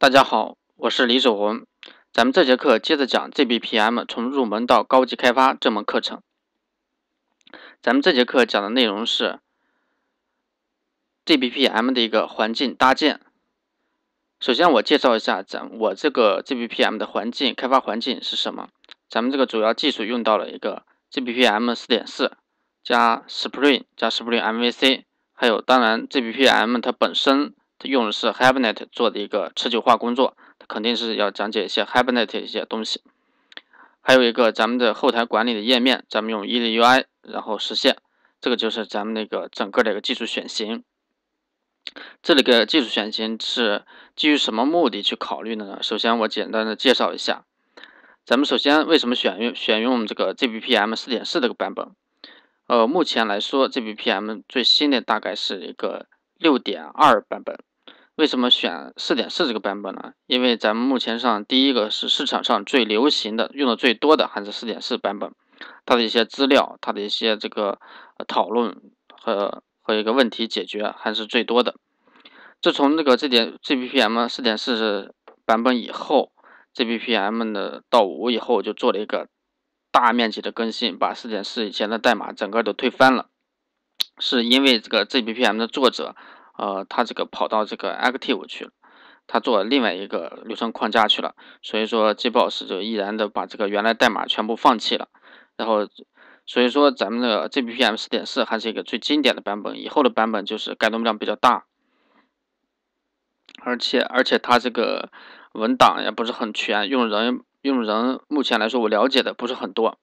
大家好，我是李守红。咱们这节课接着讲 g b p m 从入门到高级开发这门课程。咱们这节课讲的内容是 g b p m 的一个环境搭建。首先我介绍一下，咱我这个 g b p m 的环境开发环境是什么？咱们这个主要技术用到了一个 g b p m 四点四加 Spring 加 Spring MVC，还有当然 g b p m 它本身。它用的是 Hibernate 做的一个持久化工作，它肯定是要讲解一些 Hibernate 一些东西。还有一个咱们的后台管理的页面，咱们用 e l u i 然后实现，这个就是咱们那个整个的一个技术选型。这里个技术选型是基于什么目的去考虑的呢？首先我简单的介绍一下，咱们首先为什么选用选用这个 GPM b 四点四这个版本？呃，目前来说 GPM b 最新的大概是一个六点二版本。为什么选四点四这个版本呢？因为咱们目前上第一个是市场上最流行的、用的最多的，还是四点四版本。它的一些资料、它的一些这个讨论和和一个问题解决还是最多的。自从那个这点 GPPM 四点四版本以后，GPPM 的到五以后就做了一个大面积的更新，把四点四以前的代码整个都推翻了。是因为这个 GPPM 的作者。呃，他这个跑到这个 active 去了，他做另外一个流程框架去了，所以说 JBoss 就毅然的把这个原来代码全部放弃了，然后，所以说咱们的 JPPM 4.4还是一个最经典的版本，以后的版本就是改动量比较大，而且而且它这个文档也不是很全，用人用人目前来说我了解的不是很多，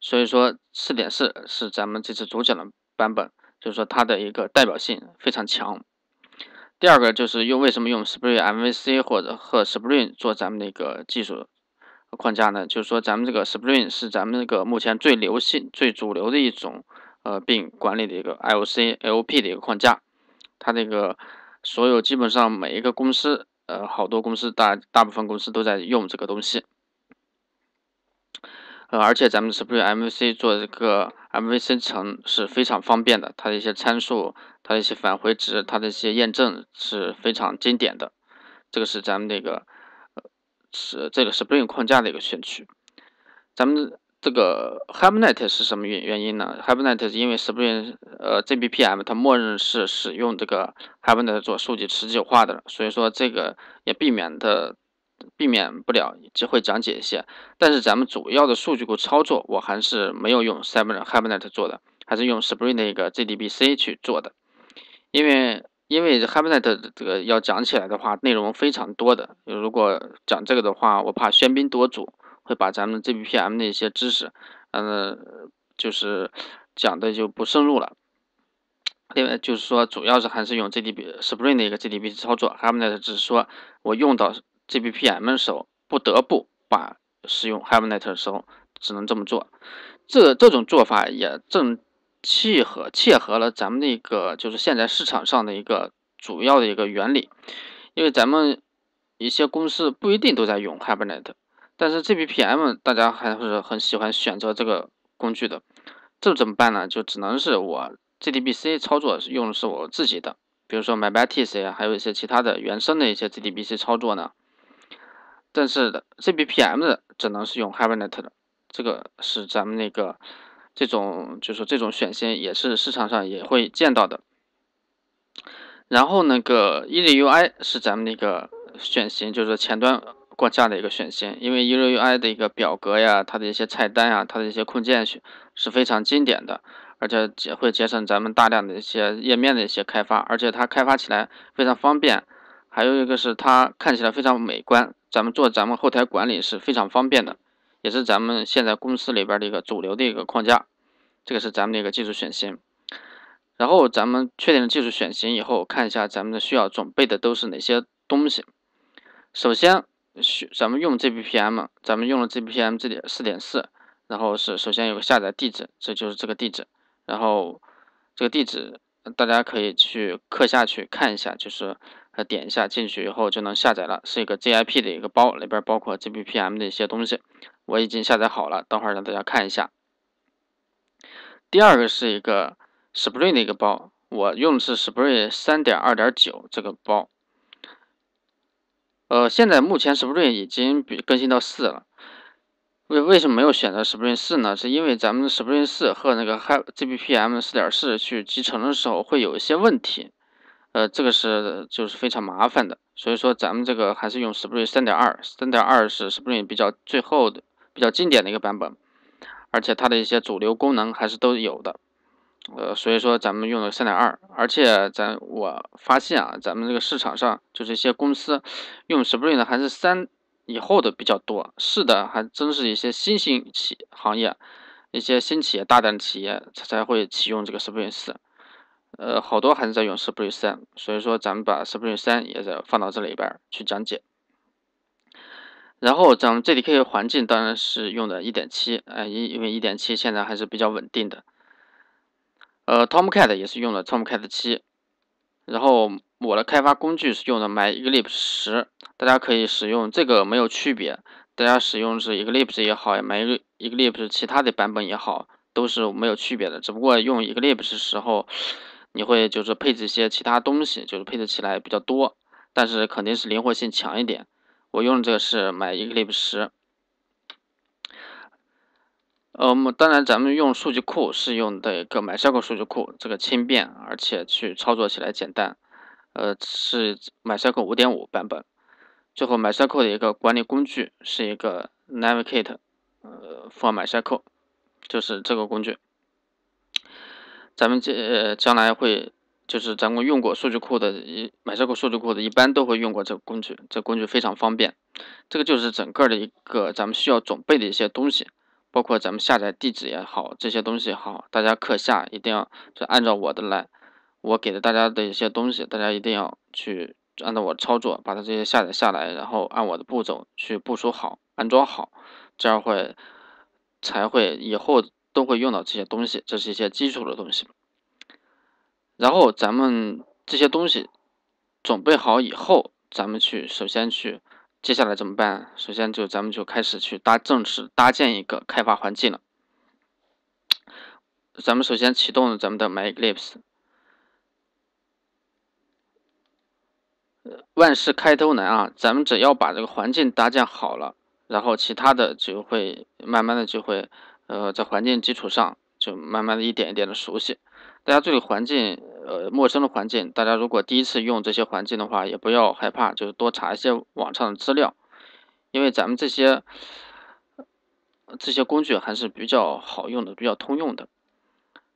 所以说4.4是咱们这次主讲的版本，就是说它的一个代表性非常强。第二个就是用为什么用 Spring MVC 或者和 Spring 做咱们那个技术框架呢？就是说咱们这个 Spring 是咱们那个目前最流行、最主流的一种呃并管理的一个 IOC、IOP 的一个框架。它这个所有基本上每一个公司呃好多公司大大部分公司都在用这个东西。呃，而且咱们 Spring MVC 做这个 MV c 层是非常方便的，它的一些参数。它的一些返回值，它的一些验证是非常经典的。这个是咱们那个，是这个 Spring 框架的一个选取。咱们这个 Hibernate 是什么原原因呢？Hibernate 因为 Spring 呃 j b p M 它默认是使用这个 Hibernate 做数据持久化的，所以说这个也避免的避免不了只会讲解一些。但是咱们主要的数据库操作我还是没有用 Hibernate 做的，还是用 Spring 的一个 JDBC 去做的。因为因为 h a b i r n a t 这个要讲起来的话，内容非常多的。如果讲这个的话，我怕喧宾夺主，会把咱们 g B P M 的一些知识，嗯，就是讲的就不深入了。另外就是说，主要是还是用 g D B Spring 的一个 g D B 操作 h a b i r n a t 只是说我用到 g p P M 的时候不得不把使用 h a b i r n a t 的时候只能这么做。这这种做法也正。契合切合了咱们的一个，就是现在市场上的一个主要的一个原理，因为咱们一些公司不一定都在用 Hibernate，但是 g p p m 大家还是很喜欢选择这个工具的，这怎么办呢？就只能是我 g d b c 操作用的是我自己的，比如说 MyBatis 啊，还有一些其他的原生的一些 g d b c 操作呢，但是 g p p m 的只能是用 Hibernate 的，这个是咱们那个。这种就是这种选型也是市场上也会见到的。然后那个 E L U I 是咱们那个选型，就是前端框架的一个选型，因为 E L U I 的一个表格呀，它的一些菜单呀，它的一些控件是非常经典的，而且节会节省咱们大量的一些页面的一些开发，而且它开发起来非常方便。还有一个是它看起来非常美观，咱们做咱们后台管理是非常方便的，也是咱们现在公司里边的一个主流的一个框架。这个是咱们的一个技术选型，然后咱们确定了技术选型以后，看一下咱们的需要准备的都是哪些东西。首先，咱们用 GPPM，咱们用了 GPPM 这点四点四，然后是首先有个下载地址，这就是这个地址，然后这个地址大家可以去课下去看一下，就是呃点一下进去以后就能下载了，是一个 j i p 的一个包，里边包括 GPPM 的一些东西，我已经下载好了，等会儿让大家看一下。第二个是一个 Spring 的一个包，我用的是 Spring 三点二点九这个包。呃，现在目前 Spring 已经比更新到四了。为为什么没有选择 Spring 四呢？是因为咱们 Spring 四和那个 h i g p GPM 四点四去集成的时候会有一些问题，呃，这个是就是非常麻烦的。所以说咱们这个还是用 Spring 三点二，三点二是 Spring 比较最后的、比较经典的一个版本。而且它的一些主流功能还是都有的，呃，所以说咱们用的三点二，而且咱我发现啊，咱们这个市场上就是一些公司用 Spring 的还是三以后的比较多。是的，还真是一些新兴企行业，一些新企业、大胆的企业才才会启用这个 Spring 四。呃，好多还是在用 Spring 三，所以说咱们把 Spring 三也在放到这里边去讲解。然后咱们这里开环境当然是用的1.7，呃，因因为1.7现在还是比较稳定的。呃，Tomcat 也是用的 Tomcat7，然后我的开发工具是用的 MyEclipse10，大家可以使用这个没有区别，大家使用是 Eclipse 也好呀，MyEclipse 其他的版本也好，都是没有区别的。只不过用 Eclipse 时候，你会就是配置一些其他东西，就是配置起来比较多，但是肯定是灵活性强一点。我用的这个是 My Eclipse 呃，我们当然咱们用数据库是用的一个 MySQL 数据库，这个轻便而且去操作起来简单，呃，是 MySQL 五点五版本。最后 MySQL 的一个管理工具是一个 n a v i g a t e 呃，for MySQL，就是这个工具。咱们这将来会。就是咱们用过数据库的一买这个数据库的一般都会用过这个工具，这工具非常方便。这个就是整个的一个咱们需要准备的一些东西，包括咱们下载地址也好，这些东西也好，大家课下一定要就按照我的来，我给的大家的一些东西，大家一定要去按照我操作，把它这些下载下来，然后按我的步骤去部署好、安装好，这样会才会以后都会用到这些东西，这是一些基础的东西。然后咱们这些东西准备好以后，咱们去首先去，接下来怎么办？首先就咱们就开始去搭正式搭建一个开发环境了。咱们首先启动了咱们的 MyEclipse。万事开头难啊，咱们只要把这个环境搭建好了，然后其他的就会慢慢的就会，呃，在环境基础上就慢慢的一点一点的熟悉。大家注意环境，呃，陌生的环境。大家如果第一次用这些环境的话，也不要害怕，就是多查一些网上的资料。因为咱们这些这些工具还是比较好用的，比较通用的。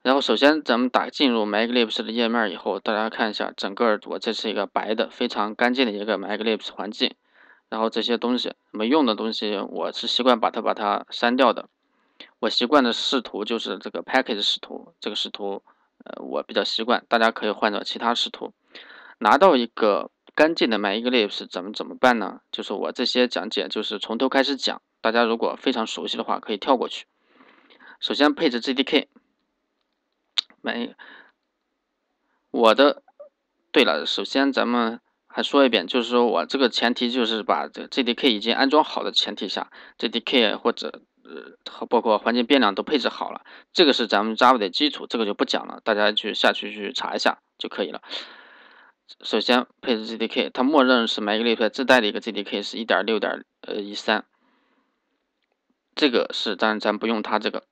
然后，首先咱们打进入 m a g y v e s 的页面以后，大家看一下整个我这是一个白的，非常干净的一个 m a g y v e s 环境。然后这些东西没用的东西，我是习惯把它把它删掉的。我习惯的视图就是这个 Package 视图，这个视图。呃，我比较习惯，大家可以换到其他视图。拿到一个干净的 Myclipse，e 怎么怎么办呢？就是我这些讲解就是从头开始讲，大家如果非常熟悉的话，可以跳过去。首先配置 JDK。没，我的，对了，首先咱们还说一遍，就是说我这个前提就是把这 JDK 已经安装好的前提下，JDK 或者。呃，和包括环境变量都配置好了，这个是咱们 Java 的基础，这个就不讲了，大家去下去去查一下就可以了。首先配置 JDK，它默认是 Maven 自带的一个 JDK 是一点六点呃一三，这个是咱咱不用它这个，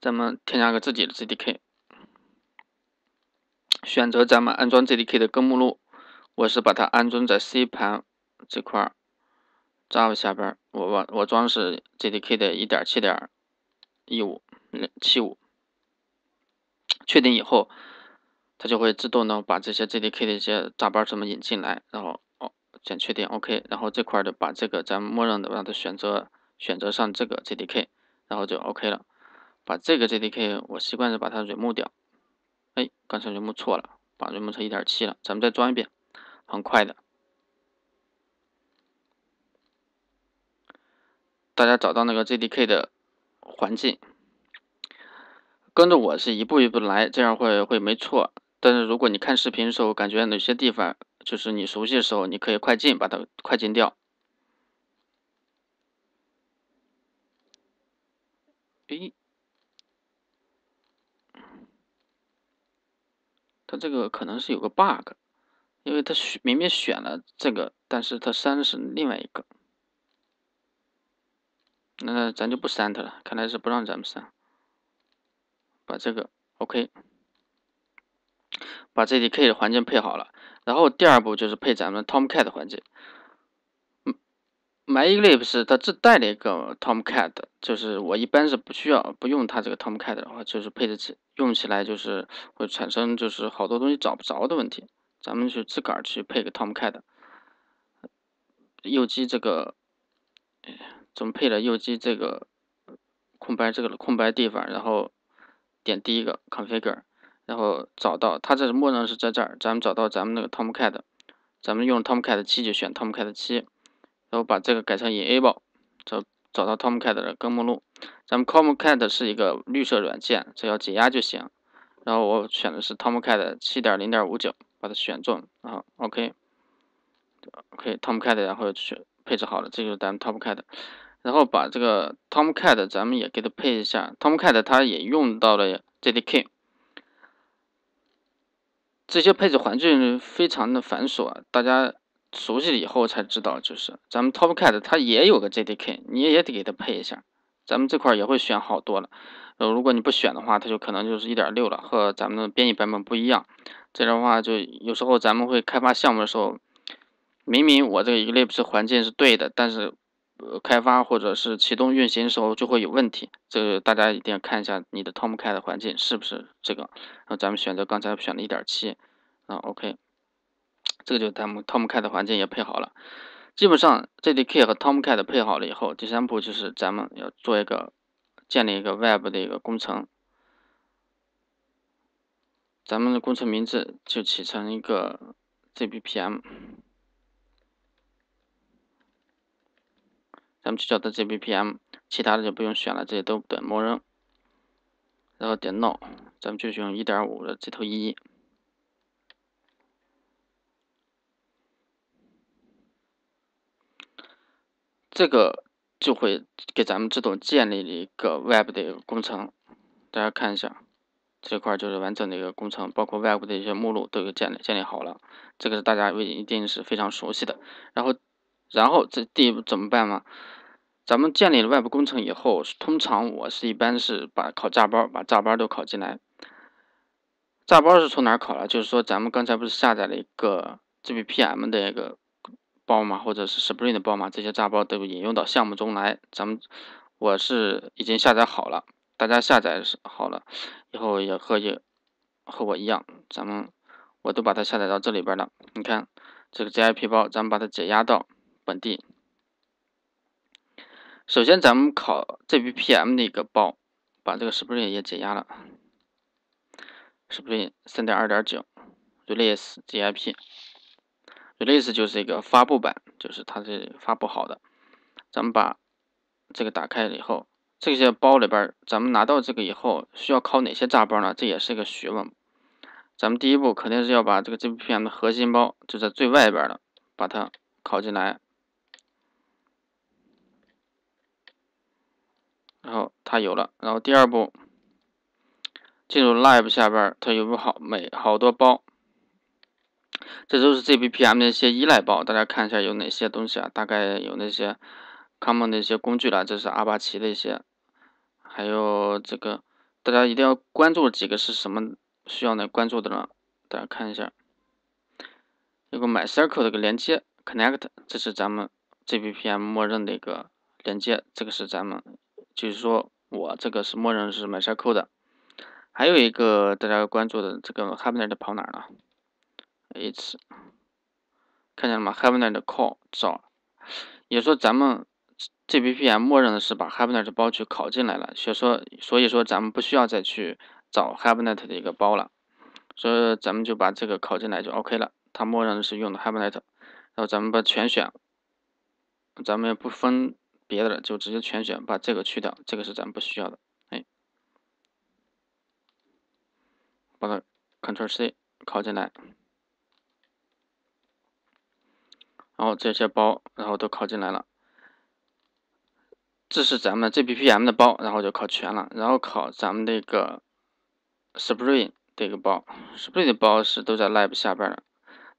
咱们添加个自己的 JDK，选择咱们安装 JDK 的根目录，我是把它安装在 C 盘这块 Java 下边。我我我装的是 JDK 的1.7.15.75，确定以后，它就会自动呢把这些 JDK 的一些炸包什么引进来，然后哦，先确定 OK，然后这块的把这个咱们默认的让它选择选择上这个 JDK，然后就 OK 了。把这个 JDK 我习惯是把它 remove 掉，哎，刚才 remove 错了，把 remove 成1.7了，咱们再装一遍，很快的。大家找到那个 JDK 的环境，跟着我是一步一步来，这样会会没错。但是如果你看视频的时候，感觉哪些地方就是你熟悉的时候，你可以快进把它快进掉。诶，它这个可能是有个 bug，因为它选明明选了这个，但是它删的是另外一个。那咱就不删它了，看来是不让咱们删。把这个 OK，把这 d K 的环境配好了，然后第二步就是配咱们 Tomcat 的环境。MyEclipse 它自带了一个 Tomcat，就是我一般是不需要不用它这个 Tomcat 的话，就是配置起用起来就是会产生就是好多东西找不着的问题。咱们去自个儿去配个 Tomcat。右击这个。怎么配的？右击这个空白这个空白地方，然后点第一个 configure，然后找到它这是默认是在这儿，咱们找到咱们那个 Tomcat，咱们用 Tomcat 七就选 Tomcat 七，然后把这个改成 enable，找找到 Tomcat 的根目录，咱们 Tomcat 是一个绿色软件，只要解压就行。然后我选的是 Tomcat 七点零点五九，把它选中，然后 OK，OK Tomcat，然后选。配置好了，这就是咱们 Tomcat 然后把这个 Tomcat，咱们也给它配一下。Tomcat 它也用到了 JDK，这些配置环境非常的繁琐，大家熟悉了以后才知道，就是咱们 Tomcat 它也有个 JDK，你也得给它配一下。咱们这块也会选好多了，呃，如果你不选的话，它就可能就是一点六了，和咱们的编译版本不一样。这样的话，就有时候咱们会开发项目的时候。明明我这个 Eclipse 环境是对的，但是开发或者是启动运行的时候就会有问题。这个大家一定要看一下你的 Tomcat 环境是不是这个。然后咱们选择刚才选了一点七，啊 OK，这个就是咱们 Tomcat 的环境也配好了。基本上 JDK 和 Tomcat 配好了以后，第三步就是咱们要做一个建立一个 Web 的一个工程。咱们的工程名字就起成一个 ZBPM。咱们去找到 G B P M，其他的就不用选了，这些都默认。然后点 No，咱们就选一点五的这头一。这个就会给咱们自动建立了一个 Web 的一个工程。大家看一下，这块就是完整的一个工程，包括外部的一些目录都有建立，建立好了。这个是大家一定是非常熟悉的。然后。然后这第一步怎么办呢？咱们建立了外部工程以后，通常我是一般是把考炸包，把炸包都考进来。炸包是从哪考了？就是说，咱们刚才不是下载了一个 b P M 的一个包吗？或者是 Spring 的包吗？这些炸包都引用到项目中来。咱们我是已经下载好了，大家下载好了以后也可以和我一样，咱们我都把它下载到这里边了。你看这个 J I P 包，咱们把它解压到。本地，首先咱们考 JBP M 的一个包，把这个 Spring 也解压了，Spring 三点二点九，Release JIP，Release 就是一个发布版，就是它是发布好的。咱们把这个打开了以后，这些包里边，咱们拿到这个以后，需要考哪些炸包呢？这也是一个学问。咱们第一步肯定是要把这个 JBP M 的核心包就在最外边的，把它考进来。然后它有了，然后第二步进入 l i v e 下边，它有个好美好多包，这都是 JBP M 的一些依赖包。大家看一下有哪些东西啊？大概有那些 common 的一些工具了，这是阿巴奇的一些，还有这个大家一定要关注几个是什么需要来关注的呢？大家看一下，有个 m y circle 的一个连接 connect，这是咱们 JBP M 默认的一个连接，这个是咱们。就是说我这个是默认是 MySQL 的，还有一个大家关注的这个 h a b e r n e t e 跑哪儿了？It's 看见了吗 h a b e r n e t 的 call 找，也说咱们 g p p m 默认的是把 h a b e r n e t 的包去拷进来了，所以说，所以说咱们不需要再去找 h a b e r n e t 的一个包了，所以咱们就把这个拷进来就 OK 了，它默认的是用的 h a b e r n e t 然后咱们把全选，咱们也不分。别的了就直接全选把这个去掉，这个是咱不需要的，哎，把它 Ctrl+C 拷进来，然后这些包然后都拷进来了，这是咱们 JPPM 的包，然后就拷全了，然后拷咱们这个 Spring 这个包，Spring 的包是都在 l a b 下边的，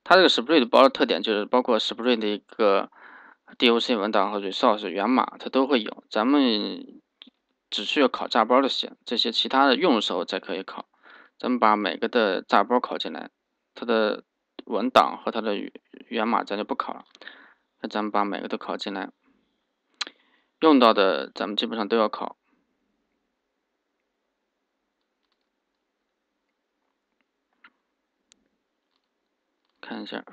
它这个 Spring 的包的特点就是包括 Spring 的一个。DOC 文档和 Resource 源码，它都会有。咱们只需要考炸包就行，这些其他的用的时候再可以考。咱们把每个的炸包考进来，它的文档和它的源码咱就不考了。那咱们把每个都考进来，用到的咱们基本上都要考。看一下。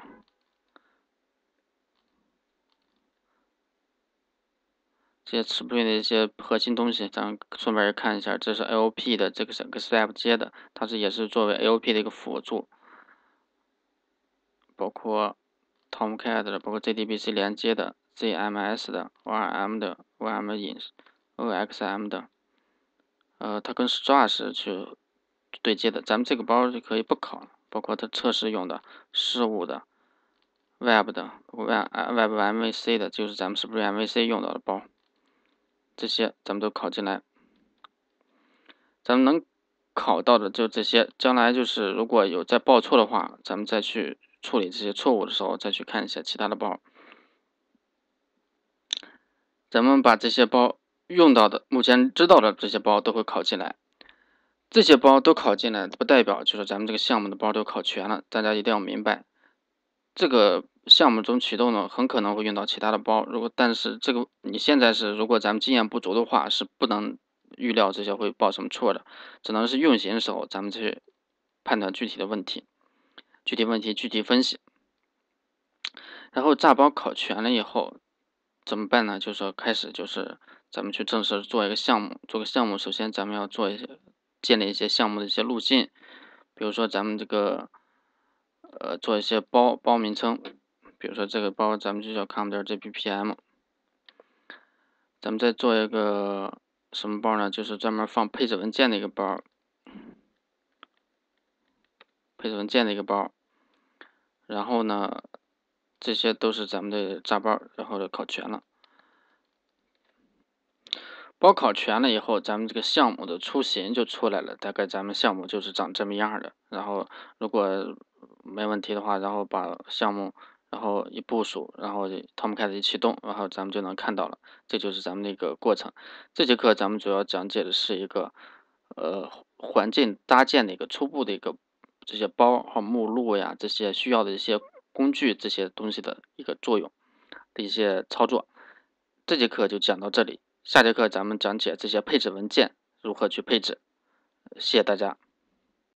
这些 Spring 的一些核心东西，咱顺便看一下。这是 AOP 的，这个是跟 s p e p 接的，它是也是作为 AOP 的一个辅助。包括 Tomcat 的，包括 JDBC 连接的、ZMS 的、ORM 的、o r m 引 OXM 的，呃，它跟 s t r u s s 去对接的。咱们这个包就可以不考了。包括它测试用的、事务的、Web 的、Web MVC 的，就是咱们 Spring MVC 用到的包。这些咱们都考进来，咱们能考到的就这些。将来就是如果有再报错的话，咱们再去处理这些错误的时候，再去看一下其他的包。咱们把这些包用到的，目前知道的这些包都会考进来。这些包都考进来，不代表就是咱们这个项目的包都考全了。大家一定要明白这个。项目中启动呢，很可能会用到其他的包。如果但是这个你现在是，如果咱们经验不足的话，是不能预料这些会报什么错的，只能是运行的时候咱们去判断具体的问题，具体问题具体分析。然后炸包考全了以后怎么办呢？就是说开始就是咱们去正式做一个项目，做个项目。首先咱们要做一些建立一些项目的一些路径，比如说咱们这个呃做一些包包名称。比如说这个包，咱们就叫 com 调 JPPM。咱们再做一个什么包呢？就是专门放配置文件的一个包，配置文件的一个包。然后呢，这些都是咱们的炸包，然后考全了。包考全了以后，咱们这个项目的雏形就出来了。大概咱们项目就是长这么样的。然后，如果没问题的话，然后把项目。然后一部署，然后 Tomcat 一启动，然后咱们就能看到了，这就是咱们那个过程。这节课咱们主要讲解的是一个呃环境搭建的一个初步的一个这些包和目录呀，这些需要的一些工具这些东西的一个作用的一些操作。这节课就讲到这里，下节课咱们讲解这些配置文件如何去配置。谢谢大家。